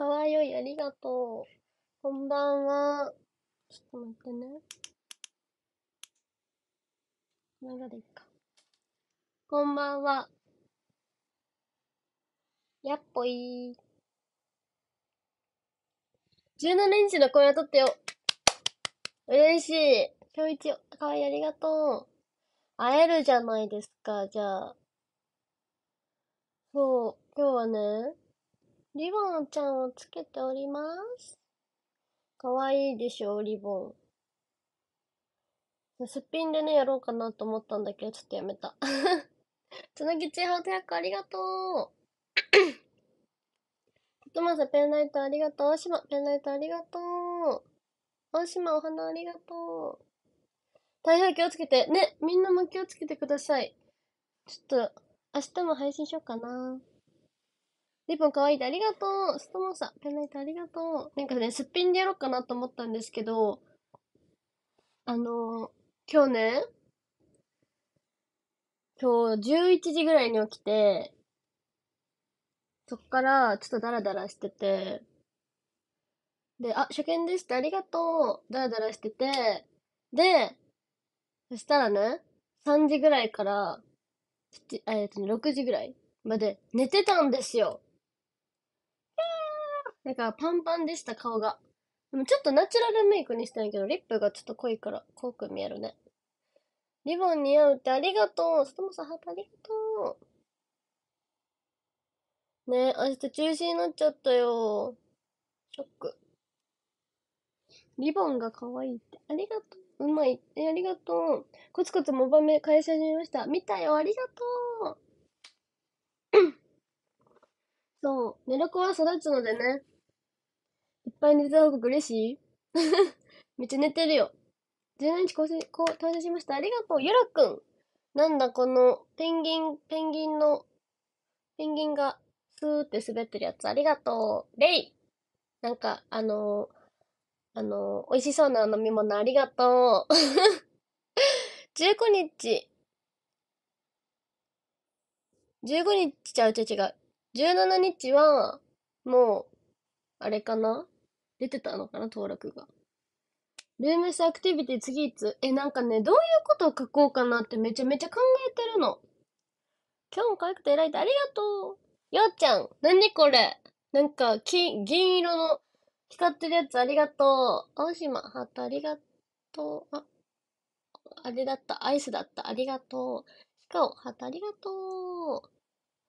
かわよい、ありがとう。こんばんは。ちょっと待ってね。このでいいか。こんばんは。やっぽいー。17インチの声を取ってよ。嬉しい。今日一、かわいいありがとう。会えるじゃないですか、じゃあ。そう、今日はね、リボンちゃんをつけております。かわいいでしょ、リボン。すっぴんでね、やろうかなと思ったんだけど、ちょっとやめた。つなぎちハート役ありがとう。ト とまん、ペンライトありがとう。大島、ペンライトありがとう。大島、お花ありがとう。台風気をつけて。ね、みんなも気をつけてください。ちょっと、明日も配信しようかな。リボンかわいいありがとうストモンさん、ペンライトありがとうなんかね、すっぴんでやろうかなと思ったんですけど、あのー、今日ね、今日11時ぐらいに起きて、そっからちょっとダラダラしてて、で、あ、初見でした、ありがとうダラダラしてて、で、そしたらね、3時ぐらいから、えっ、とね、6時ぐらいまで寝てたんですよ。だからパンパンでした、顔が。でもちょっとナチュラルメイクにしたんやけど、リップがちょっと濃いから、濃く見えるね。リボン似合うってありがとう里もさん、ハートありがとうねえ、明日中止になっちゃったよ。ショック。リボンが可愛いって。ありがとう。うまい。て、ありがとう。コツコツモバメ会社にいました。見たよ、ありがとう。そう。寝コは育つのでね。毎た報告嬉しい めっちゃ寝てるよ。17日更新、こう、登場しました。ありがとう。ゆらくん。なんだこの、ペンギン、ペンギンの、ペンギンが、スーって滑ってるやつ。ありがとう。レイなんか、あのー、あのー、美味しそうな飲み物ありがとう。15 日。15日ちゃうちゃう違う。17日は、もう、あれかな出てたのかな、登録が。ルームスアクティビティ次いつえ、なんかね、どういうことを書こうかなってめちゃめちゃ考えてるの。今日も可愛くて偉いってありがとう。ようちゃん、なにこれなんか、金、銀色の光ってるやつありがとう。青島、ハートありがとう。あ、あれだった。アイスだった。ありがとう。ヒカオ、ハートありがとう。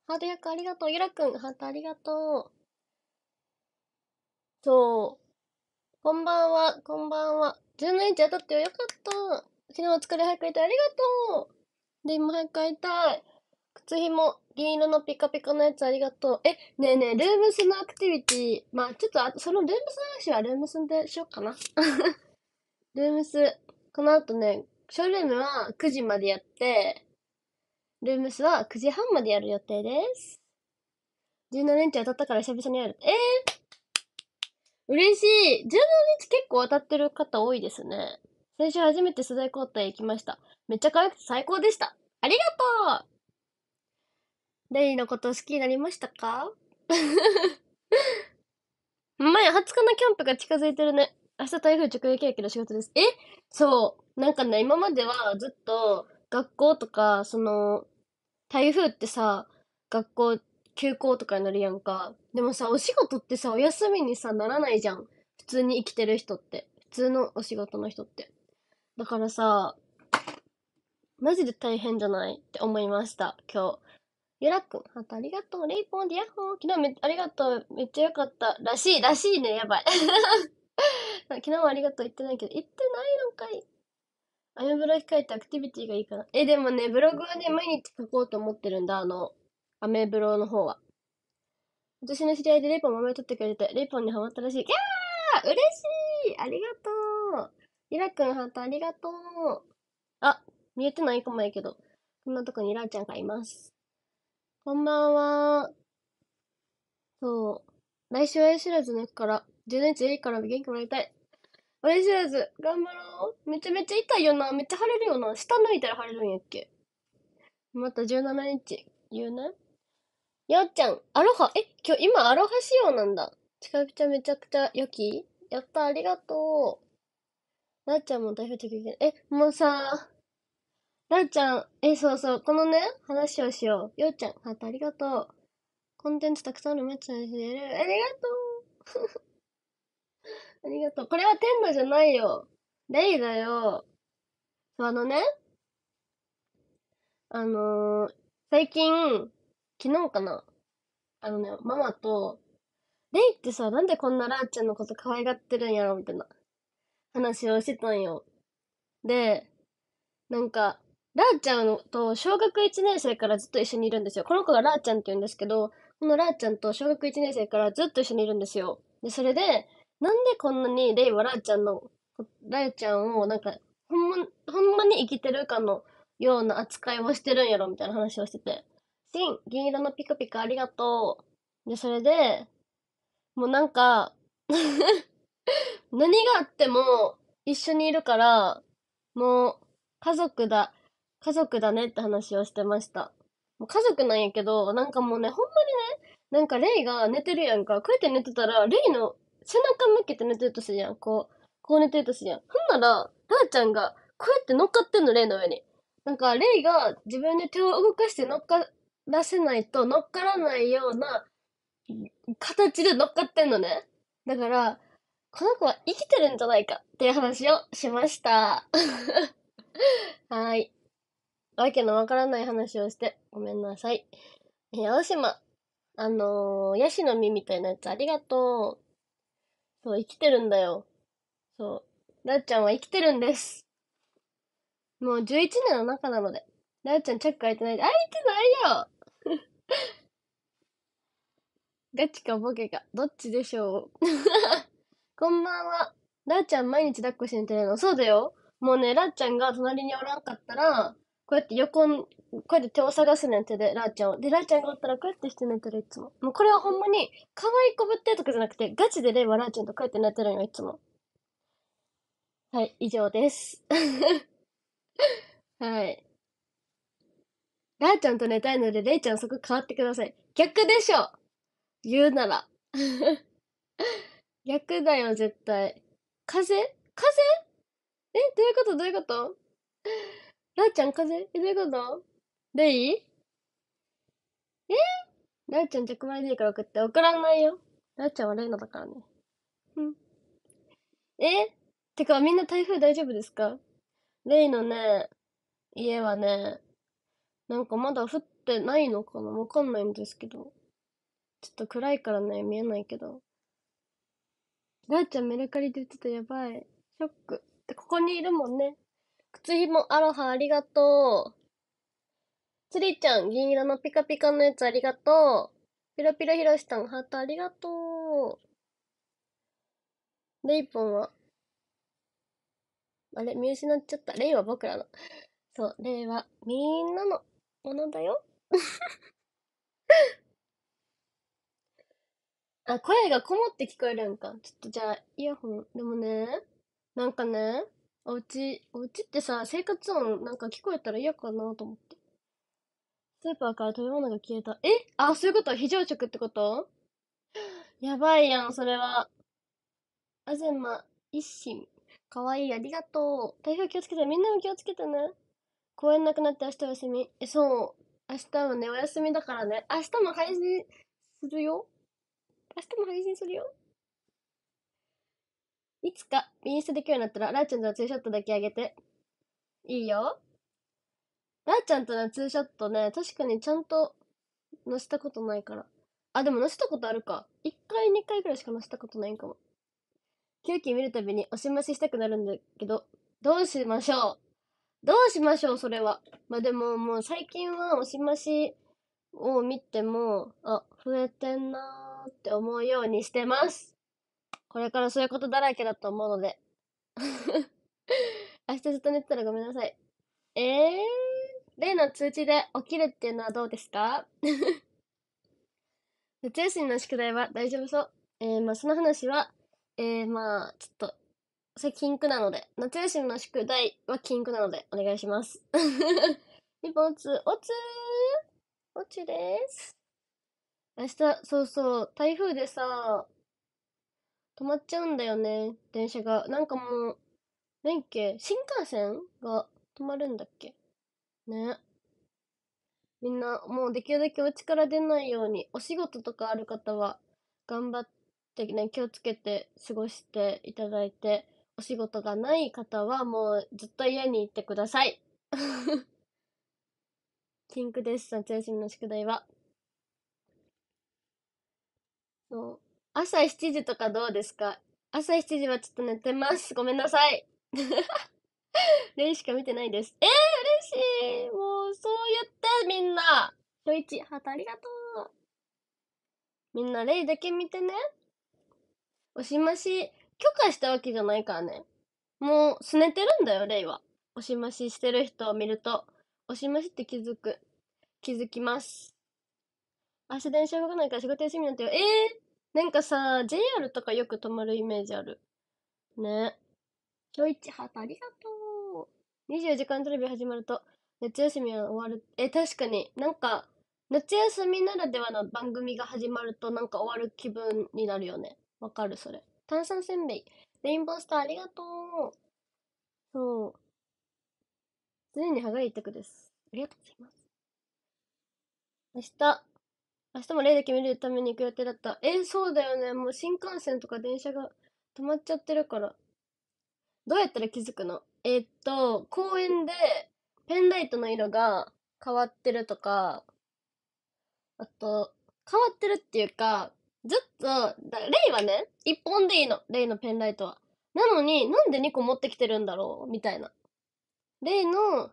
ハート役ありがとう。ゆらくん、ハートありがとう。そう。こんばんは、こんばんは。17日当たってよ、よかった昨日お疲れ早くいてありがとうで、今早く買いたい。靴ひも、銀色のピカピカのやつありがとう。え、ねえねえ、ルームスのアクティビティ。まあちょっとあ、そのルームスの話はルームスでしようかな。ルームス。この後ね、ショールームは9時までやって、ルームスは9時半までやる予定です。17日当たったから久々にやる。えー、嬉しい !17 日結構当たってる方多いですね。先週初めて素材交代行きました。めっちゃ可愛くて最高でしたありがとうレイのこと好きになりましたか 前、20日のキャンプが近づいてるね。明日台風直撃やけど仕事です。えそう。なんかね、今まではずっと学校とか、その、台風ってさ、学校休校とかになるやんか。でもさ、お仕事ってさ、お休みにさ、ならないじゃん。普通に生きてる人って。普通のお仕事の人って。だからさ、マジで大変じゃないって思いました、今日。ゆらくん、ハありがとう。レイポンディアホー。昨日め、ありがとう。めっちゃよかった。らしい、らしいね。やばい。昨日もありがとう言ってないけど、言ってないのかい。アメブロ控えてアクティビティがいいかな。え、でもね、ブログはね、毎日書こうと思ってるんだ。あの、アメブロの方は。私の知り合いでレイポン豆取ってくれて、レイポンにハマったらしい。キャー嬉しいありがとうリラくんハートありがとうあ、見えてないかもやけど、こんなとこにラーちゃんがいます。こんばんは。そう。来週は知らず抜くから、10日でいいから元気もらいたい。親知らず、頑張ろう。めちゃめちゃ痛いよな。めっちゃ腫れるよな。下抜いたら腫れるんやっけ。また17日、言うね。よっちゃん、アロハ。え、今日、今、アロハ仕様なんだ。ちかぴちゃめちゃくちゃ良きやった、ありがとう。なっちゃんも代表的で。え、もうさ、なっちゃん、え、そうそう、このね、話をしよう。よっちゃん、ハートありがとう。コンテンツたくさんのマッチの話でる。ありがとう。ありがとう。これは天のじゃないよ。レイだよ。そう、あのね、あのー、最近、昨日かなあのね、ママと、レイってさ、なんでこんなラーちゃんのこと可愛がってるんやろみたいな話をしてたんよ。で、なんか、ラーちゃんと小学1年生からずっと一緒にいるんですよ。この子がラーちゃんって言うんですけど、このラーちゃんと小学1年生からずっと一緒にいるんですよ。で、それで、なんでこんなにレイはラーちゃんの、ラーちゃんをなんか、ほんま、ほんまに生きてるかのような扱いをしてるんやろみたいな話をしてて。金ン銀色のピクピクありがとう。で、それで、もうなんか 何があっても一緒にいるから、もう家族だ、家族だねって話をしてました。もう家族なんやけど、なんかもうね、ほんまにね、なんかレイが寝てるやんか。こうやって寝てたら、レイの背中向けて寝てるとするやん。こう、こう寝てるとするやん。ほんなら、ラーちゃんがこうやって乗っかってんの、レイの上に。なんか、レイが自分で手を動かして乗っか出せないと乗っからないような形で乗っかってんのね。だから、この子は生きてるんじゃないかっていう話をしました。はい。わけのわからない話をしてごめんなさい。えー、青島。あのー、ヤシの実みたいなやつありがとう。そう、生きてるんだよ。そう。だっちゃんは生きてるんです。もう11年の中なので。だっちゃんチェック開いてないで、開いてないよ ガチかボケか、どっちでしょう。こんばんは。ラーちゃん毎日抱っこして寝てるの。そうだよ。もうね、ラーちゃんが隣におらんかったら、こうやって横こうやって手を探すねん手で、ラーちゃんを。で、ラーちゃんがおったらこうやってして寝てるいつも。もうこれはほんまに、可愛いこぶってとかじゃなくて、ガチでレイはラーちゃんとこうやって寝てるんよ、いつも。はい、以上です。はい。ラーちゃんと寝たいので、れいちゃんそこ変わってください。逆でしょ言うなら。逆だよ、絶対。風風え、どういうことどういうことラーちゃん風え、どういうことレイえラーちゃん着前でいいから送って。送らないよ。ラーちゃんはレイナだからね。うん。えてか、みんな台風大丈夫ですかレイのね、家はね、なんかまだ降ってないのかなわかんないんですけど。ちょっと暗いからね、見えないけど。ラーちゃんメルカリで売ってたやばい。ショック。で、ここにいるもんね。靴ひもアロハありがとう。つりちゃん、銀色のピカピカのやつありがとう。ピロピロひろしさん、ハートありがとう。レイポンは、あれ、見失っちゃった。レイは僕らの。そう、レイはみんなの。ものだよ。あ、声がこもって聞こえるんか。ちょっとじゃあ、イヤホン。でもね、なんかね、お家、お家ってさ、生活音なんか聞こえたら嫌かなと思って。スーパーから食べ物が消えた。えあ、そういうこと非常食ってことやばいやん、それは。あずま、一心。かわいい、ありがとう。台風気をつけて、みんなも気をつけてね。公園なくなって明日お休み。え、そう。明日もね、お休みだからね。明日も配信するよ。明日も配信するよ。いつか、インスタできるようになったら、ラーちゃんとのツーショットだけあげて。いいよ。ラーちゃんとのツーショットね、確かにちゃんと載せたことないから。あ、でも載せたことあるか。1回、2回ぐらいしか載せたことないんかも。キューキ見るたびにおしまししたくなるんだけど、どうしましょうどうしましょう、それは。まあ、でももう最近はおしましを見ても、あ、増えてんなーって思うようにしてます。これからそういうことだらけだと思うので。明日ずっと寝てたらごめんなさい。えー、例の通知で起きるっていうのはどうですか夏休みの宿題は大丈夫そう。えー、まあその話は、えー、まあちょっとそれ禁句なので、夏休みの宿題は禁句なので、お願いします。リポンツ、おつーおつです。明日、そうそう、台風でさ、止まっちゃうんだよね、電車が。なんかもう、何っけ、新幹線が止まるんだっけね。みんな、もうできるだけお家から出ないように、お仕事とかある方は、頑張ってね、気をつけて過ごしていただいて、お仕事がない方はもうずっと家に行ってください。ピンクです。夏休みの宿題は。そう。朝7時とかどうですか朝7時はちょっと寝てます。ごめんなさい。レ イしか見てないです。えー、嬉しいもう、そう言って、みんな今日一、ハートありがとうみんな、レイだけ見てね。おしまし、許可したわけじゃないからね。もう、拗ねてるんだよ、レイは。おしまししてる人を見ると、おしましって気づく。気づきます。明日電車動かないから仕事休みなんてよ。ええー、なんかさ、JR とかよく泊まるイメージある。ね。今日一ハートありがとう。24時間テレビ始まると、夏休みは終わる。え、確かになんか、夏休みならではの番組が始まるとなんか終わる気分になるよね。わかるそれ。炭酸せんべい。レインボースターありがとう。そう。常に歯が痛くです。ありがとうございます。明日、明日も例で決めるために行く予定だった。えー、そうだよね。もう新幹線とか電車が止まっちゃってるから。どうやったら気づくのえー、っと、公園でペンライトの色が変わってるとか、あと、変わってるっていうか、ずっと、だレイはね、1本でいいの。レイのペンライトは。なのに、なんで2個持ってきてるんだろうみたいな。レイの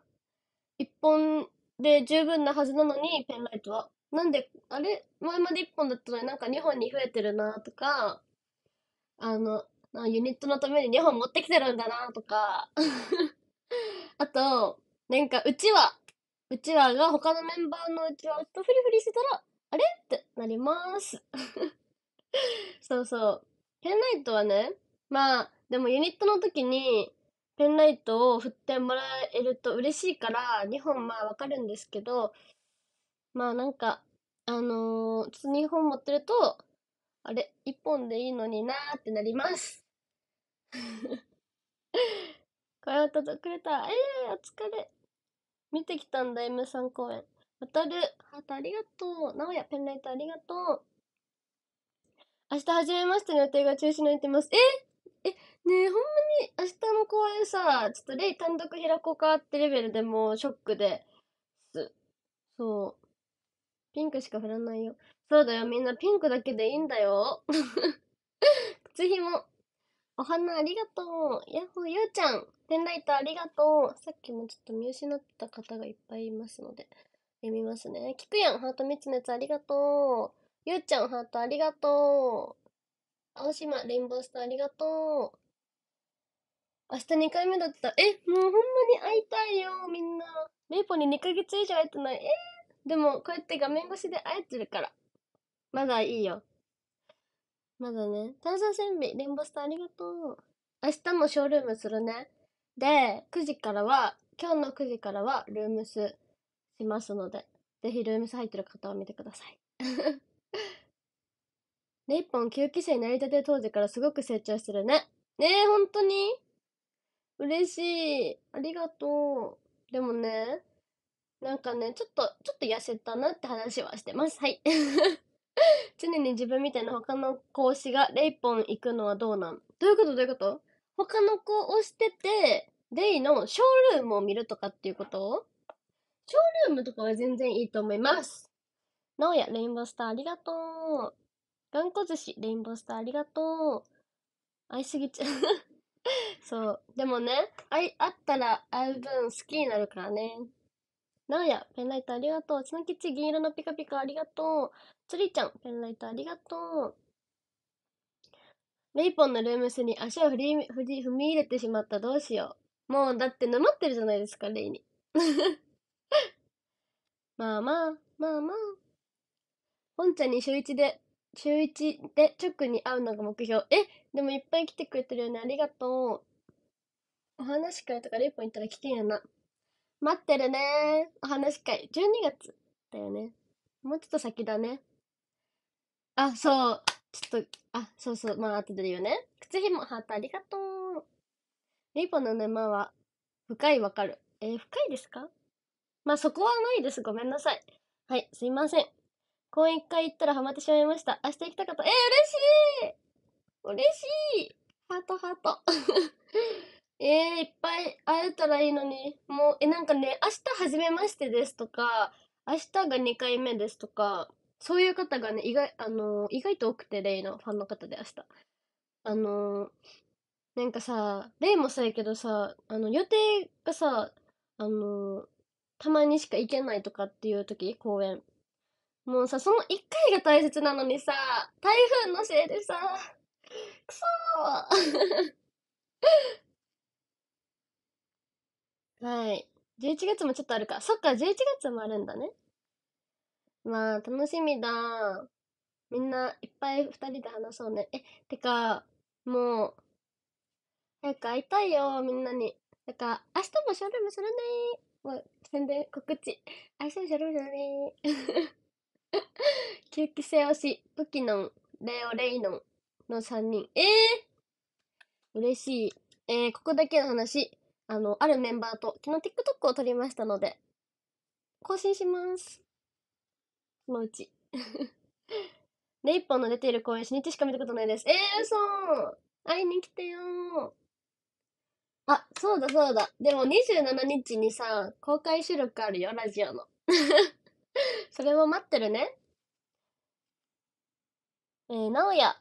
1本で十分なはずなのに、ペンライトは。なんで、あれ前まで1本だったのになんか2本に増えてるなとか、あの、ユニットのために2本持ってきてるんだなとか、あと、なんか、うちわ。うちわが他のメンバーのうちわをっとフリフリしてたら、あれってなります。そうそう。ペンライトはね、まあ、でもユニットの時に、ペンライトを振ってもらえると嬉しいから、2本まあわかるんですけど、まあなんか、あのー、2本持ってると、あれ、1本でいいのになーってなります。これを届くれた。ええー、お疲れ。見てきたんだ、M3 公演。わたる、ハートありがとう。なおや、ペンライトありがとう。明日始めましての予定が中止になってます。ええ、ねえ、ほんまに明日の公演さ、ちょっとレイ単独開こうかってレベルでもうショックです。そう。ピンクしか振らないよ。そうだよ、みんなピンクだけでいいんだよ。靴ひも。お花ありがとう。やっほー、ゆうちゃん。ペンライトありがとう。さっきもちょっと見失った方がいっぱいいますので。読みますね。キくやん、ハート3つめつありがとう。ゆうちゃん、ハートありがとう。青島、レインボースターありがとう。明日2回目だった。え、もうほんまに会いたいよ、みんな。レイポに2ヶ月以上会えてない。えー、でも、こうやって画面越しで会えてるから。まだいいよ。まだね。炭酸せんべい、レインボースターありがとう。明日もショールームするね。で、9時からは、今日の9時からはルームス。しますので、ぜひルームス入ってる方は見てください。ね っ本9期生になりたて当時からすごく成長してるね。ねえ、本当に嬉しい。ありがとう。でもね、なんかね、ちょっと、ちょっと痩せたなって話はしてます。はい。常に自分みたいな他の子推しがレイポン行くのはどうなんどういうことどういうこと他の子を推してて、デイのショールームを見るとかっていうことショールームとかは全然いいと思います。なおや、レインボースターありがとう。がんこ寿司、レインボースターありがとう。会いすぎちゃう そう。でもね、会会ったら会う分好きになるからね。なおや、ペンライトありがとう。つのきち、銀色のピカピカありがとう。つりちゃん、ペンライトありがとう。レイポンのルームスに足を振り振り踏み入れてしまった。どうしよう。もう、だって沼ってるじゃないですか、レイに。まあまあ、まあまあ。本ちゃんに週一で、週一で直に会うのが目標。えでもいっぱい来てくれてるよね。ありがとう。お話会とかレイポン行ったら来てんやな。待ってるねお話会。12月だよね。もうちょっと先だね。あ、そう。ちょっと、あ、そうそう。まあ、後で言うよね。靴ひも、ハートありがとう。レイポンの沼は、深いわかる。えー、深いですかまあそこはないです。ごめんなさい。はい、すいません。う演会行ったらハマってしまいました。明日行きたかった。えー、嬉しい嬉しいハートハート。えー、いっぱい会えたらいいのに。もう、え、なんかね、明日初めましてですとか、明日が2回目ですとか、そういう方がね、意外、あのー、意外と多くて、レイのファンの方で明日。あのー、なんかさ、レイもうやけどさ、あの、予定がさ、あのー、たまにしか行けないとかっていう時、公園。もうさ、その一回が大切なのにさ、台風のせいでさ、くそー はい。11月もちょっとあるか。そっか、11月もあるんだね。まあ、楽しみだ。みんないっぱい二人で話そうね。え、てか、もう、早く会いたいよ、みんなに。だから、明日もショールームするねー。宣伝、告知。相性しゃべるじゃね 吸気性推し、プキノン、レオ、レイノンの3人。えー、嬉しい。えー、ここだけの話。あの、あるメンバーと、昨日 TikTok を撮りましたので、更新します。そのうち。で、一本の出ている公演初日しか見たことないです。えー、嘘会いに来てよー。あ、そうだそうだ。でも27日にさ、公開収録あるよ、ラジオの。それも待ってるね。えー、なおや、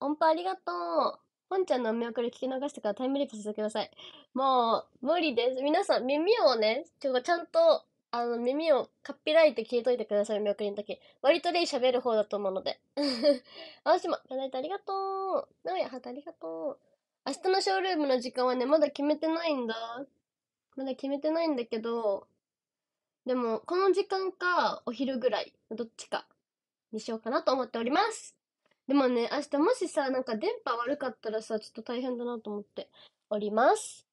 音波ありがとう。本ちゃんのお見送り聞き逃したからタイムリープさせてください。もう、無理です。皆さん、耳をね、ちょ、ちゃんと、あの、耳をかっぴらいて聞いといてください、見送りの時。割とで喋る方だと思うので。し も、いただいてありがとう。なおや、ハートありがとう。明日のショールームの時間はね、まだ決めてないんだ。まだ決めてないんだけど、でも、この時間か、お昼ぐらい、どっちか、にしようかなと思っております。でもね、明日もしさ、なんか電波悪かったらさ、ちょっと大変だなと思っております。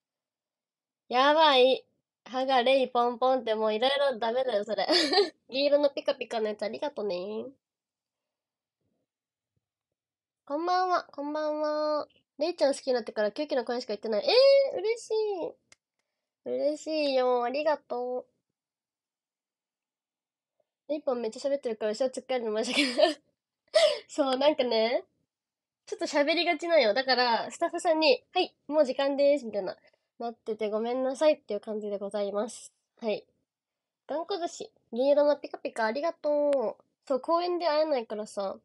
やばい。歯がレイポンポンってもういろいろダメだよ、それ。銀色のピカピカのやつありがとね。こんばんは、こんばんは。れいちゃん好きになってからキュキの声しか言ってない。えー、嬉しい。嬉しいよ。ありがとう。一本めっちゃ喋ってるから後ろつっかえるの申し訳ない。そう、なんかね、ちょっと喋りがちなんよ。だから、スタッフさんに、はい、もう時間です、みたいな、なっててごめんなさいっていう感じでございます。はい。頑固寿司、銀色のピカピカありがとう。そう、公園で会えないからさ、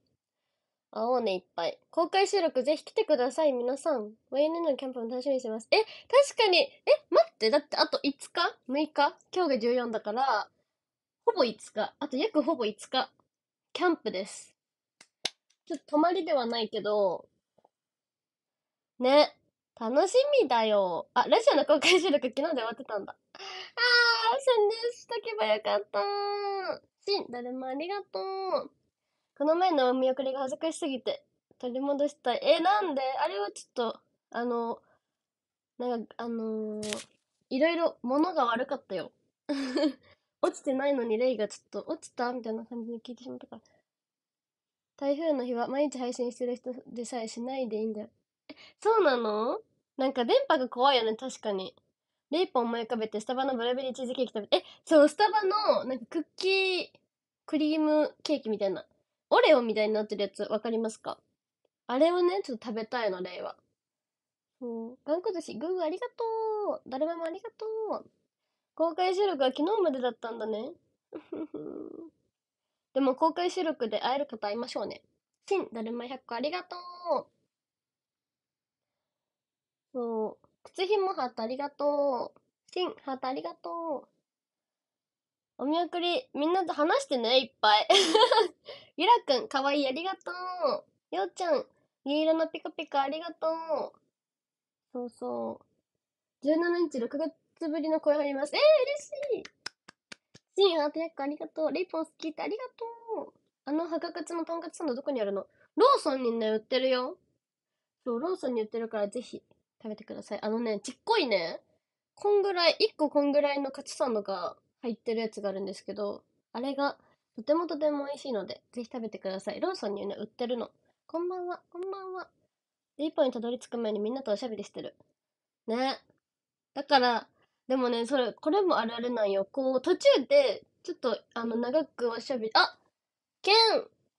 会おうねいっぱい。公開収録ぜひ来てください、皆さん。YNN のキャンプも楽しみにしてます。え、確かに、え、待って、だってあと5日 ?6 日今日が14だから、ほぼ5日。あと約ほぼ5日。キャンプです。ちょっと泊まりではないけど、ね、楽しみだよ。あ、ラジオの公開収録昨日で終わってたんだ。あー、宣伝しとけばよかったー。しん、誰もありがとう。この前のお見送りが恥ずかしすぎて取り戻したい。え、なんであれはちょっと、あの、なんか、あのー、いろいろ物が悪かったよ。落ちてないのにレイがちょっと落ちたみたいな感じで聞いてしまったから。台風の日は毎日配信してる人でさえしないでいいんだよ。え、そうなのなんか電波が怖いよね、確かに。レイポン思い浮かべて、スタバのブラベリーチーズケーキ食べて、え、そう、スタバの、なんかクッキー、クリームケーキみたいな。オレオみたいになってるやつ、わかりますかあれをね、ちょっと食べたいの、レイは。うん。ンコ寿司、グーグーありがとう。誰もありがとう。公開収録は昨日までだったんだね。でも公開収録で会える方会いましょうね。しん、だるま100個ありがとう。そう。靴ひもハートありがとう。しん、ハートありがとう。お見送り、みんなと話してね、いっぱい。ゆらくん、かわいい、ありがとう。ようちゃん、銀色のピカピカ、ありがとう。そうそう。17日、6月ぶりの声入ります。えー、嬉しい。シン、アート1ありがとう。レイポン好きってありがとう。あの、カツのとんかつサンドどこにあるのローソンにね、売ってるよ。そう、ローソンに売ってるから、ぜひ、食べてください。あのね、ちっこいね。こんぐらい、1個こんぐらいのカツサンドが、入ってるやつがあるんですけど、あれがとてもとても美味しいので、ぜひ食べてください。ローソンにね、売ってるの。こんばんは、こんばんは。で、一歩にたどり着く前にみんなとおしゃべりしてる。ね。だから、でもね、それ、これもあるあるなんよ。こう、途中で、ちょっと、あの、長くおしゃべり、あケン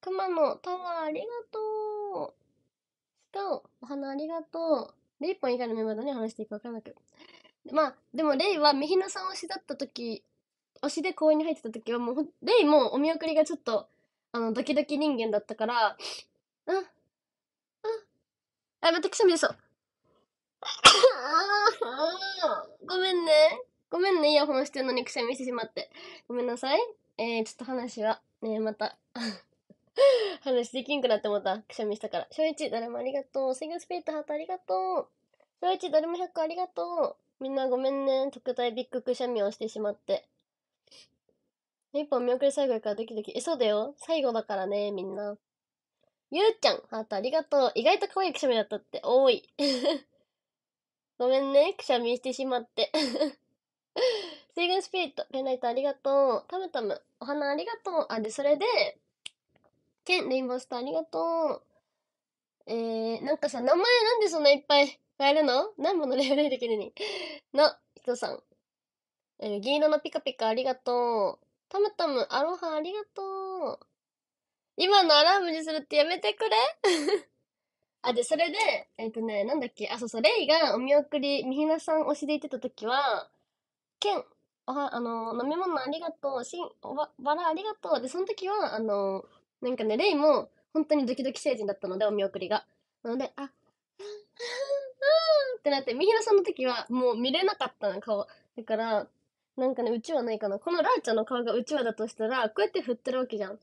熊野タワーありがとうと、お花ありがとう。レイポン以外のメンバーとね、話していいかわからなく。まあ、でもレイは、みひなさん推しだった時推しで公園に入ってた時はもうレイもお見送りがちょっとあのドキドキ人間だったからうんうんあまたくしゃみ出そう ごめんねごめんねイヤホンしてんのにくしゃみしてしまってごめんなさいえー、ちょっと話はねまた 話できんくなって思ったくしゃみしたから小一誰もありがとうセグスピートハートありがとう小一誰も100個ありがとうみんなごめんね特大ビッグくしゃみをしてしまって一本見送り最後やからドキドキ。え、そうだよ。最後だからね、みんな。ゆうちゃん、ハートありがとう。意外と可愛いくしゃみだったって、多い。ごめんね、くしゃみしてしまって。水軍スピリット、ペンライトありがとう。たムたム、お花ありがとう。あ、で、それで、ケン、レインボースターありがとう。えー、なんかさ、名前なんでそんないっぱい変えるの何本のレベルできるに。の、人さん。えー、銀色のピカピカありがとう。たむたむ、アロハ、ありがとう。今のアラームにするってやめてくれ あ、で、それで、えっ、ー、とね、なんだっけ、あ、そうそう、レイがお見送り、みひなさん推しで行ってた時は、ケン、おは、あの、飲み物ありがとう、しん、おば、バラありがとう。で、その時は、あの、なんかね、レイも、本当にドキドキ成人だったので、お見送りが。なので、あ、ってなって、みひなさんの時はもう見れなかったの、顔。だから、なんかね、うちわないかな。このラーちゃんの顔がうちわだとしたら、こうやって振ってるわけじゃん。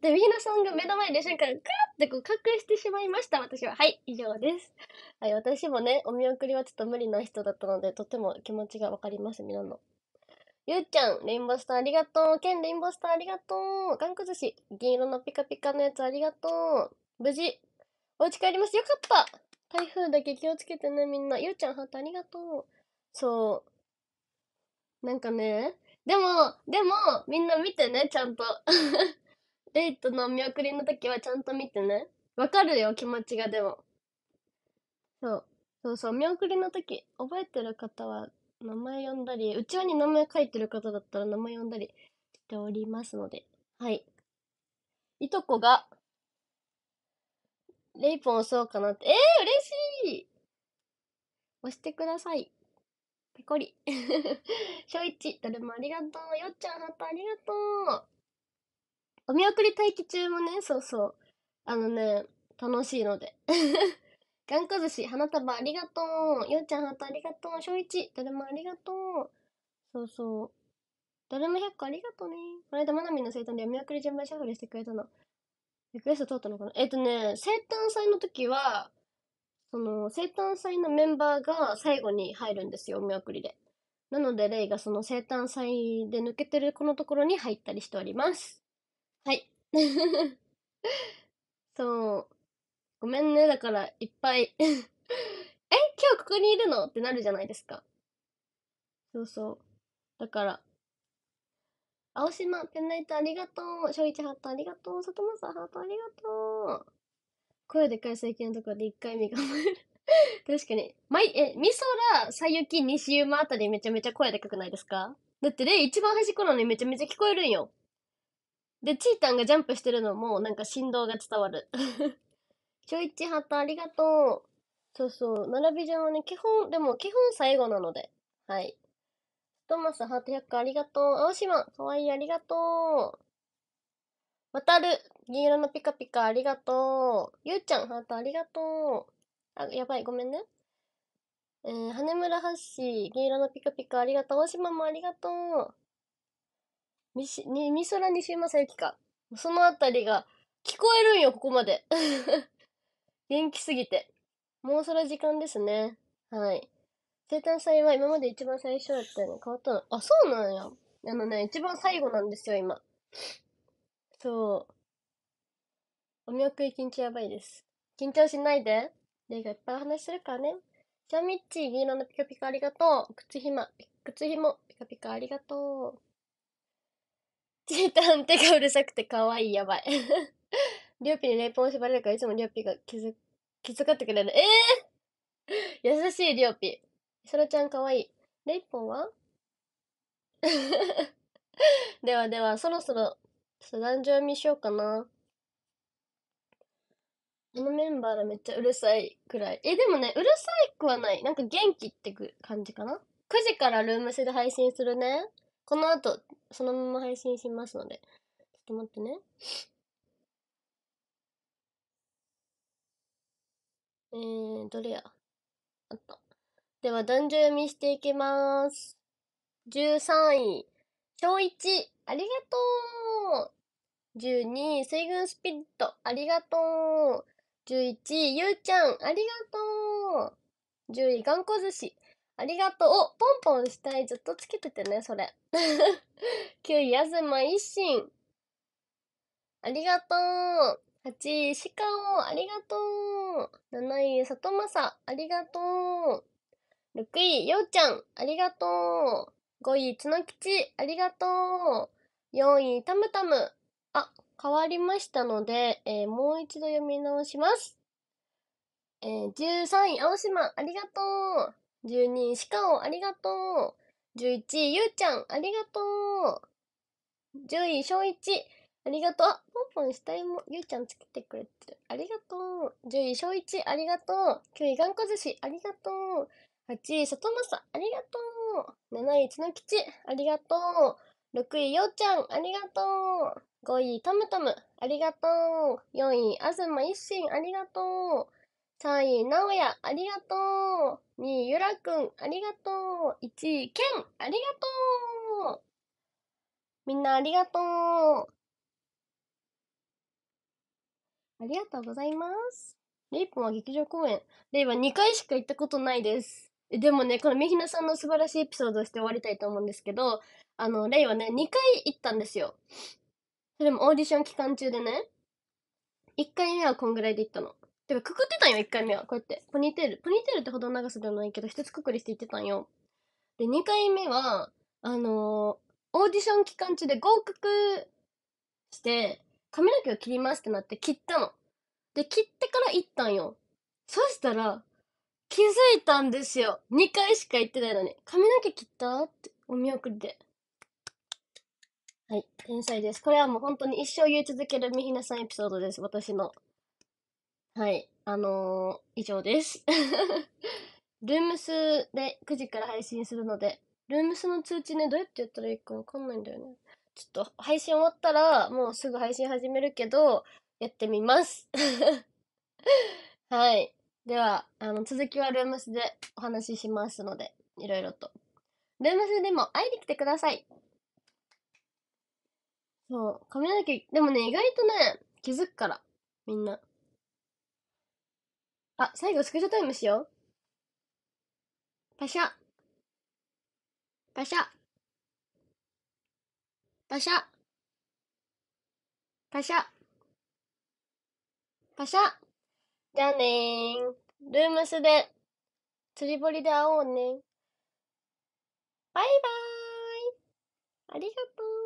で、みなさんが目の前で瞬間、クーってこう隠してしまいました、私は。はい、以上です。はい、私もね、お見送りはちょっと無理な人だったので、とても気持ちがわかります、みなの。ゆうちゃん、レインボースターありがとう。ケンレインボースターありがとう。ガンク寿司、銀色のピカピカのやつありがとう。無事、お家帰ります。よかった台風だけ気をつけてね、みんな。ゆうちゃん、ハートありがとう。そう。なんかね、でも、でも、みんな見てね、ちゃんと。デートの見送りの時はちゃんと見てね。わかるよ、気持ちがでも。そう。そうそう、見送りの時、覚えてる方は名前呼んだり、うちわに名前書いてる方だったら名前呼んだりしておりますので。はい。いとこが、レイポン押そうかなって。ええー、嬉しい押してください。ペコリ。小 一、どれもありがとう。よっちゃん、ハートありがとう。お見送り待機中もね、そうそう。あのね、楽しいので。が んコ寿司、花束ありがとう。よっちゃん、ハートありがとう。小一、どれもありがとう。そうそう。どれも100個ありがとうね。この間、まなみの生誕でお見送り順番シャッフルしてくれたの。リクエスト通ったのかなえっ、とね、生誕祭の時は、その生誕祭のメンバーが最後に入るんですよ、お見送りで。なので、レイがその生誕祭で抜けてるこのところに入ったりしております。はい。そう。ごめんね、だからいっぱい え、今日ここにいるのってなるじゃないですか。そうそう。だから、青島、ペンライトありがとう。正一ハートありがとう。里政ハートありがとう。声でかい最近のところで一回目がえる。確かに。ま、え、みそら、さゆき、西馬あたりめちゃめちゃ声でかくないですかだってで、一番端っこなのにめちゃめちゃ聞こえるんよ。で、チータンがジャンプしてるのも、なんか振動が伝わる。ちょいちはた、ありがとう。そうそう、並び順はね、基本、でも基本最後なので。はい。トマス、ハート100個ありがとう。青島、かわいい、ありがとう。わたる銀色のピカピカありがとう。ゆうちゃん、ハートありがとう。あ、やばい、ごめんね。えー、羽村ハッー、銀色のピカピカありがとう。大島もありがとう。みし、に、みそら西山さゆきか。そのあたりが、聞こえるんよ、ここまで。元気すぎて。もうそら時間ですね。はい。生誕祭は今まで一番最初だったよね。変わったの。あ、そうなんや。あのね、一番最後なんですよ、今。そう。お見送り緊張やばいです。緊張しないで。レイがいっぱい話してるからね。じゃあミッチー、銀色のピカピカありがとう。靴ひま、靴ひも、ピカピカありがとう。チータン、手がうるさくてかわい、い、やばい。りょうぴにレイポンを縛れるから、いつもりょうぴが気づ、気遣ってくれる。ええー、優しいりょうぴ。そらちゃんわいい。レイポンは ではでは、そろそろスランジ読みしようかな。あのメンバーらめっちゃうるさいくらい。え、でもね、うるさいくはない。なんか元気って感じかな。9時からルームスで配信するね。この後、そのまま配信しますので。ちょっと待ってね。えー、どれやあった。では、男女読みしていきます。13位、小1。ありがとう !12、水軍スピリット、ありがとう !11、ゆうちゃん、ありがとう !10 位、頑固寿司、ありがとうお、ポンポンしたい。ずっとつけててね、それ。9 位、東一心。ありがとう。8位、シカオ、ありがとう。7位、里正、ありがとう。6位、ようちゃん、ありがとう。5位、角吉、ありがとう。4位、タムタム。あ、変わりましたので、えー、もう一度読み直します。えー、13位、青島、ありがとう。12位、シカオ、ありがとう。11位、ゆうちゃん、ありがとう。10位、小一、ありがとう。あ、ポンポン下もゆうちゃんつけてくれてる。ありがとう。10位、小一、ありがとう。9位、がんこ寿司、ありがとう。8位、里政、ありがとう。7位、つの吉、ありがとう。6位、ようちゃん、ありがとう。5位、トむトむ、ありがとう。4位、あずま一心、ありがとう。3位、なおや、ありがとう。2位、ゆらくん、ありがとう。1位、けん、ありがとう。みんなありがとう。ありがとうございます。レイポンは劇場公演。レイは2回しか行ったことないです。でもね、このみひなさんの素晴らしいエピソードをして終わりたいと思うんですけど、あの、レイはね、2回行ったんですよ。それもオーディション期間中でね、1回目はこんぐらいで行ったの。てか、くくってたんよ、1回目は。こうやって。ポニーテール。ポニーテールってほど長さではないけど、一つくくりして行ってたんよ。で、2回目は、あのー、オーディション期間中で合格して、髪の毛を切りますってなって切ったの。で、切ってから行ったんよ。そしたら、気づいたんですよ。2回しか行ってないのに。髪の毛切ったって、お見送りで。はい、天才です。これはもう本当に一生言い続けるみひなさんエピソードです、私の。はい、あのー、以上です。ルームスで9時から配信するので、ルームスの通知ね、どうやってやったらいいかわかんないんだよね。ちょっと配信終わったら、もうすぐ配信始めるけど、やってみます。はい。では、あの、続きはルームスでお話ししますので、いろいろと。ルームスでも会いに来てください。そう、髪の毛、でもね、意外とね、気づくから、みんな。あ、最後スクショタイムしよう。パシャ。パシャ。パシャ。パシャ。パシャ。じゃあねー。ルームスで、釣り堀で会おうね。バイバーイ。ありがとう。